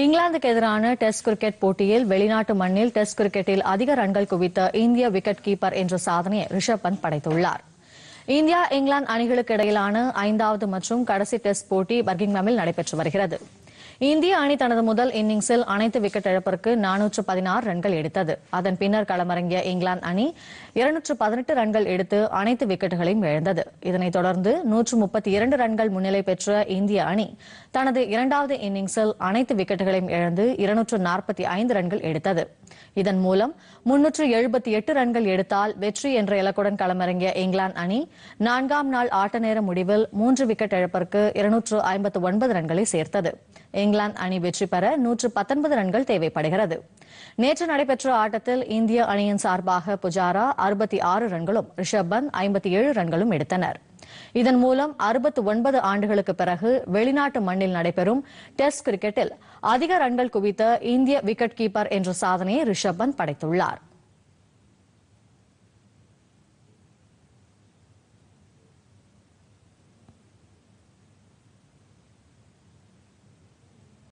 இங்கிலாந்துக்கு எதிரான test cricket போட்டியில் வெளிநாட்டு மண்ணில் டெஸ்ட் கிரிக்கெட்டில் அதிக ரன்கள் குவித்த இந்திய விக்கெட் கீப்பர் என்ற சாதனையை ரிஷப் பந்த் படைத்துள்ளார் இந்தியா இங்கிலாந்து அணிகளுக்கு இடையிலான ஐந்தாவது மற்றும் கடைசி டெஸ்ட் போட்டி பர்கிங்ஹாமில் நடைபெற்று வருகிறது இந்திய அணி தனது முதல் இன்னிங்ஸில் அனைத்து விக்கெட் இழப்பிற்கு நானூற்று பதினாறு ரன்கள் எடுத்தது அதன் பின்னர் களமிறங்கிய இங்கிலாந்து அணி இருநூற்று பதினெட்டு ரன்கள் எடுத்து அனைத்து விக்கெட்டுகளையும் இழந்தது இதனைத் தொடர்ந்து நூற்று முப்பத்தி இரண்டு ரன்கள் முன்னிலை பெற்ற இந்திய அணி தனது இரண்டாவது இன்னிங்ஸில் அனைத்து விக்கெட்டுகளையும் இழந்து இருநூற்று நாற்பத்தி ஐந்து ரன்கள் எடுத்தது இதன் மூலம் முன்னூற்று எழுபத்தி எட்டு ரன்கள் எடுத்தால் வெற்றி என்ற இலக்குடன் களமிறங்கிய இங்கிலாந்து அணி நான்காம் நாள் ஆட்ட நேர முடிவில் மூன்று விக்கெட் இழப்பிற்கு இருநூற்று ஐம்பத்து ஒன்பது ரன்களை சேர்த்தது இங்கிலாந்து அணி வெற்றி பெற நூற்று பத்தொன்பது ரன்கள் தேவைப்படுகிறது நேற்று நடைபெற்ற ஆட்டத்தில் இந்திய அணியின் சார்பாக புஜாரா அறுபத்தி ஆறு ரன்களும் ரிஷப் பந்த் ஐம்பத்தி ஏழு ரன்களும் எடுத்தனர் இதன் மூலம் அறுபத்து ஒன்பது ஆண்டுகளுக்கு பிறகு வெளிநாட்டு மண்ணில் நடைபெறும் டெஸ்ட் கிரிக்கெட்டில் அதிக ரன்கள் குவித்த இந்திய விக்கெட் கீப்பர் என்ற சாதனையை ரிஷப் பந்த் படைத்துள்ளாா்